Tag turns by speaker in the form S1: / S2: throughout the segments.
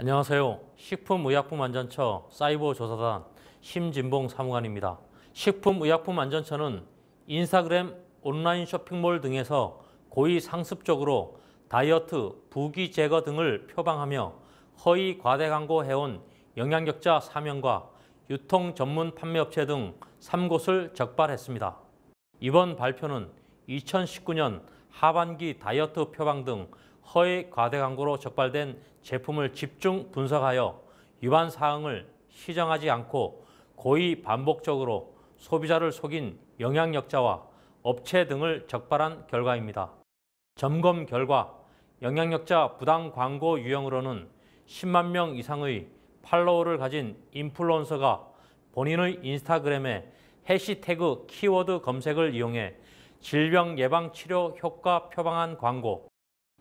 S1: 안녕하세요. 식품의약품안전처 사이버 조사단 심진봉 사무관입니다. 식품의약품안전처는 인스타그램 온라인 쇼핑몰 등에서 고의 상습적으로 다이어트, 부기 제거 등을 표방하며 허위 과대 광고해온 영양격자 3명과 유통 전문 판매업체 등 3곳을 적발했습니다. 이번 발표는 2019년 하반기 다이어트 표방 등 허위 과대 광고로 적발된 제품을 집중 분석하여 위반 사항을 시정하지 않고 고의 반복적으로 소비자를 속인 영향력자와 업체 등을 적발한 결과입니다. 점검 결과 영향력자 부당 광고 유형으로는 10만 명 이상의 팔로워를 가진 인플루언서가 본인의 인스타그램에 해시태그 키워드 검색을 이용해 질병 예방 치료 효과 표방한 광고,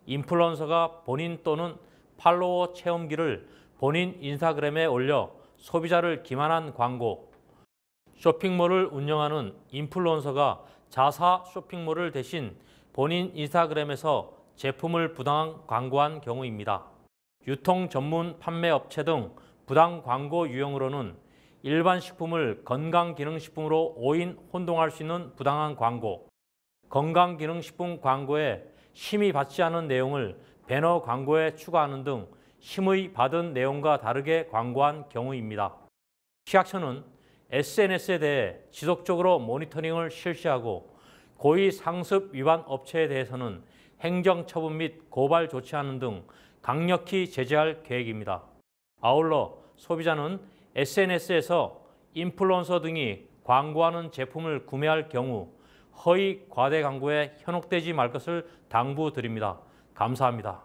S1: 인플루언서가 본인 또는 팔로워 체험기를 본인 인스타그램에 올려 소비자를 기만한 광고, 쇼핑몰을 운영하는 인플루언서가 자사 쇼핑몰을 대신 본인 인스타그램에서 제품을 부당 광고한 경우입니다. 유통 전문 판매 업체 등 부당 광고 유형으로는 일반 식품을 건강기능식품으로 오인 혼동할 수 있는 부당한 광고, 건강기능식품 광고에 심의 받지 않은 내용을 배너 광고에 추가하는 등 심의 받은 내용과 다르게 광고한 경우입니다. 시각처는 SNS에 대해 지속적으로 모니터링을 실시하고 고의 상습 위반 업체에 대해서는 행정처분 및 고발 조치하는 등 강력히 제재할 계획입니다. 아울러 소비자는 SNS에서 인플루언서 등이 광고하는 제품을 구매할 경우 허위 과대 광고에 현혹되지 말 것을 당부드립니다. 감사합니다.